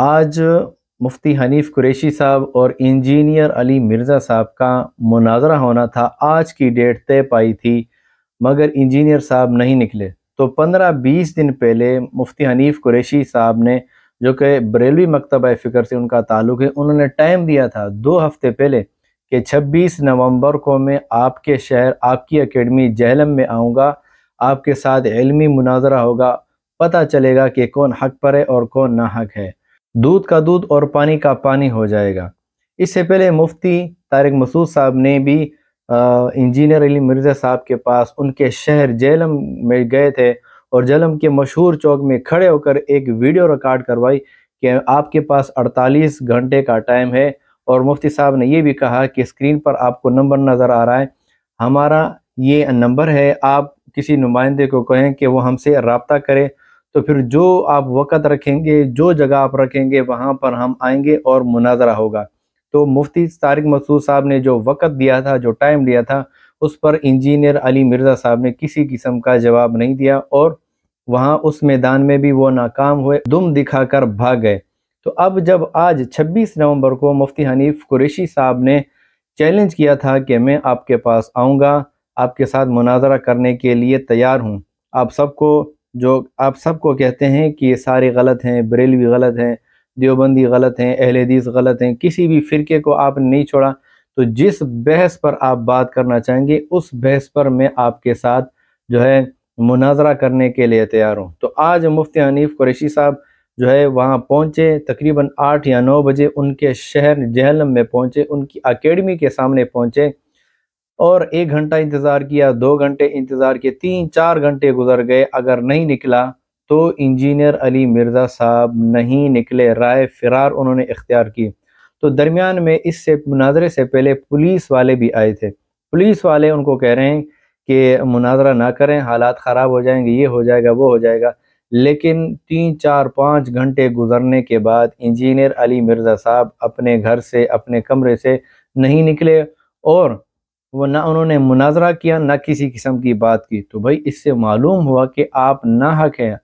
आज मुफ्ती हनीफ कुरेशी साहब और इंजीनियर अली मिर्ज़ा साहब का मुनाजरा होना था आज की डेट तय पाई थी मगर इंजीनियर साहब नहीं निकले तो पंद्रह बीस दिन पहले मुफ्ती हनीफ कुरेशी साहब ने जो कि बरेलवी मकतब फ़िक्र से उनका ताल्लुक़ है उन्होंने टाइम दिया था दो हफ्ते पहले कि 26 नवंबर को मैं आपके शहर आपकी अकेडमी जहलम में आऊँगा आपके साथ इलमी मुनाजरा होगा पता चलेगा कि कौन हक पर है और कौन ना हक है दूध का दूध और पानी का पानी हो जाएगा इससे पहले मुफ्ती तारिक मसूद साहब ने भी इंजीनियर अली मिर्ज़ा साहब के पास उनके शहर जेलम में गए थे और जेलम के मशहूर चौक में खड़े होकर एक वीडियो रिकॉर्ड करवाई कि आपके पास 48 घंटे का टाइम है और मुफ्ती साहब ने यह भी कहा कि स्क्रीन पर आपको नंबर नज़र आ रहा है हमारा ये नंबर है आप किसी नुमाइंदे को कहें कि वो हमसे रबता करें तो फिर जो आप वक़्त रखेंगे जो जगह आप रखेंगे वहाँ पर हम आएंगे और मुनाजरा होगा तो मुफ्ती तारिक मसूद साहब ने जो वक़्त दिया था जो टाइम दिया था उस पर इंजीनियर अली मिर्ज़ा साहब ने किसी किस्म का जवाब नहीं दिया और वहाँ उस मैदान में भी वो नाकाम हुए दुम दिखाकर भाग गए तो अब जब आज 26 नवंबर को मुफ्ती हनीफ कुरेशी साहब ने चैलेंज किया था कि मैं आपके पास आऊँगा आपके साथ मुनाजरा करने के लिए तैयार हूँ आप सबको जो आप सबको कहते हैं कि ये सारे गलत हैं बरेलवी गलत हैं देवबंदी गलत हैं अहलेदीस गलत हैं किसी भी फ़िरके को आपने नहीं छोड़ा तो जिस बहस पर आप बात करना चाहेंगे उस बहस पर मैं आपके साथ जो है मुनाजरा करने के लिए तैयार हूँ तो आज मुफ्ती हनीफ कुरैशी साहब जो है वहाँ पहुँचे तकरीबन आठ या नौ बजे उनके शहर जहलम में पहुँचे उनकी अकेडमी के सामने पहुँचे और एक घंटा इंतज़ार किया दो घंटे इंतज़ार किए तीन चार घंटे गुजर गए अगर नहीं निकला तो इंजीनियर अली मिर्ज़ा साहब नहीं निकले राय फिरार उन्होंने इख्तियार की तो दरमियान में इससे मुनाजरे से पहले पुलिस वाले भी आए थे पुलिस वाले उनको कह रहे हैं कि मुनाजरा ना करें हालात ख़राब हो जाएंगे ये हो जाएगा वो हो जाएगा लेकिन तीन चार पाँच घंटे गुजरने के बाद इंजीनियर अली मिर्ज़ा साहब अपने घर से अपने कमरे से नहीं निकले और वो ना उन्होंने मुनाजरा किया ना किसी किस्म की बात की तो भाई इससे मालूम हुआ कि आप ना हक हैं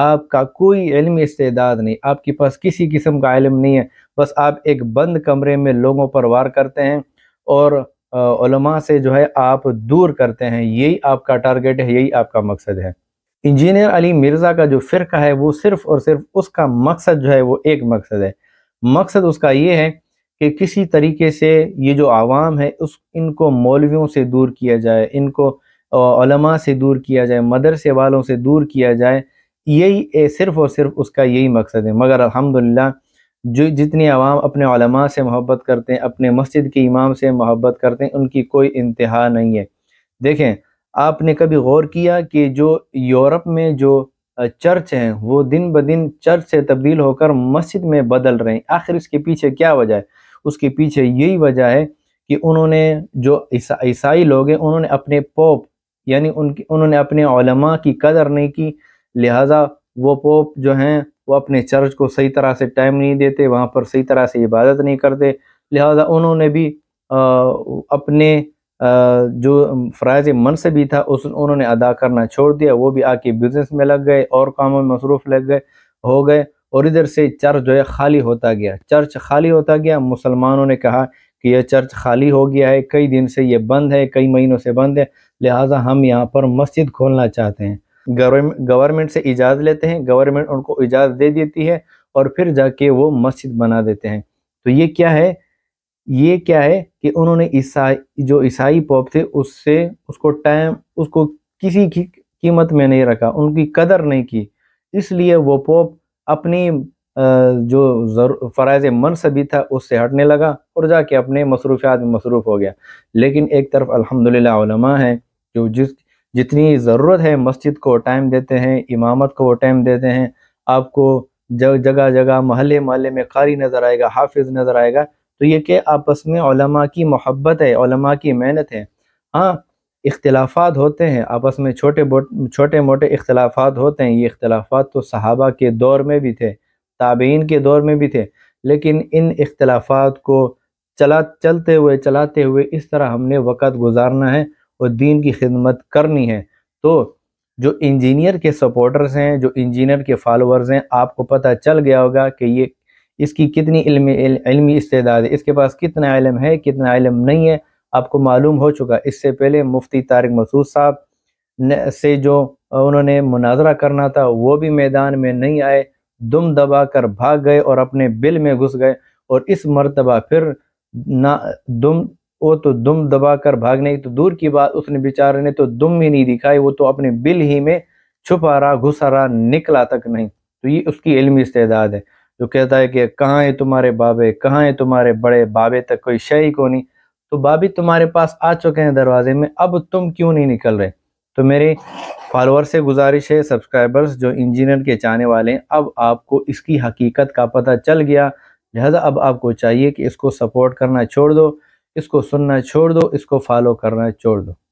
आपका कोई इलमी इस्तेदाद नहीं आपके पास किसी किस्म का इलम नहीं है बस आप एक बंद कमरे में लोगों पर वार करते हैं और से जो है आप दूर करते हैं यही आपका टारगेट है यही आपका मकसद है इंजीनियर अली मिर्ज़ा का जो फ़िरका है वो सिर्फ़ और सिर्फ उसका मकसद जो है वो एक मकसद है मकसद उसका ये है कि किसी तरीके से ये जो आवाम है उस इनको मौलवियों से दूर किया जाए इनको ओलमा से दूर किया जाए मदरसे वालों से दूर किया जाए यही सिर्फ और सिर्फ उसका यही मकसद है मगर अल्हम्दुलिल्लाह जो जितनी आवाम अपने ओलमा से मोहब्बत करते हैं अपने मस्जिद के इमाम से मोहब्बत करते हैं उनकी कोई इंतहा नहीं है देखें आपने कभी गौर किया कि जो यूरोप में जो चर्च हैं वो दिन ब दिन चर्च से तब्दील होकर मस्जिद में बदल रहे हैं आखिर इसके पीछे क्या वजह है उसके पीछे यही वजह है कि उन्होंने जो ईसाई लोग हैं उन्होंने अपने पोप यानी उनकी उन्होंने अपने अपनेमा की कदर नहीं की लिहाजा वो पोप जो हैं वो अपने चर्च को सही तरह से टाइम नहीं देते वहाँ पर सही तरह से इबादत नहीं करते लिहाजा उन्होंने भी आ, अपने आ, जो फ्राज़ मन से भी था उस उन्होंने अदा करना छोड़ दिया वो भी आके बिज़नेस में लग गए और कामों में मसरूफ़ लग गए हो गए और इधर से चर्च जो है खाली होता गया चर्च खाली होता गया मुसलमानों ने कहा कि यह चर्च खाली हो गया है कई दिन से ये बंद है कई महीनों से बंद है लिहाजा हम यहाँ पर मस्जिद खोलना चाहते हैं गवर्नमेंट से इजाज़ लेते हैं गवर्नमेंट उनको इजाज़त दे देती है और फिर जाके वो मस्जिद बना देते हैं तो ये क्या है ये क्या है कि उन्होंने ईसाई जो ईसाई पॉप थे उससे उसको टाइम उसको किसी की कीमत में नहीं रखा उनकी कदर नहीं की इसलिए वो पॉप अपनी जो फ़रज़ मनसबी था उससे हटने लगा और जाके अपने मसरूफियात में मसरूफ़ हो गया लेकिन एक तरफ अल्हम्दुलिल्लाह है जो जिस जितनी ज़रूरत है मस्जिद को टाइम देते हैं इमामत को टाइम देते हैं आपको जग जगह जगह महल महल में कारी नज़र आएगा हाफिज नज़र आएगा तो ये कि आपस में की मोहब्बत है की मेहनत है हाँ इख्लाफा होते हैं आपस में छोटे छोटे मोटे इख्तलाफात होते हैं ये इख्लाफा तो सहाबा के दौर में भी थे ताबेन के दौर में भी थे लेकिन इन इख्लाफा को चला चलते हुए चलाते हुए इस तरह हमने वक़्त गुजारना है और दीन की खिदमत करनी है तो जो इंजीनियर के सपोर्टर्स हैं जो इंजीनियर के फॉलोअर्स हैं आपको पता चल गया होगा कि ये इसकी कितनी इल्मी इल्मी इस्तेदाद है इसके पास कितना इलम है कितना इलम नहीं है आपको मालूम हो चुका इससे पहले मुफ्ती तारिक मसूद साहब से जो उन्होंने मुनाजरा करना था वो भी मैदान में नहीं आए दुम दबा कर भाग गए और अपने बिल में घुस गए और इस मरतबा फिर ना दुम वो तो दुम दबा कर भागने तो दूर की बात उसने बेचारे ने तो दुम ही नहीं दिखाई वो तो अपने बिल ही में छुपा रहा घुसा रहा निकला तक नहीं तो ये उसकी इलमी इस्तेदाद है जो कहता है कि कहाँ है तुम्हारे बाबे कहाँ है तुम्हारे बड़े बाबे तक कोई शही को नहीं तो भाभी तुम्हारे पास आ चुके हैं दरवाजे में अब तुम क्यों नहीं निकल रहे तो मेरे फॉलोअर से गुजारिश है सब्सक्राइबर्स जो इंजीनियर के चाहने वाले हैं अब आपको इसकी हकीकत का पता चल गया लिहाजा अब आपको चाहिए कि इसको सपोर्ट करना छोड़ दो इसको सुनना छोड़ दो इसको फॉलो करना छोड़ दो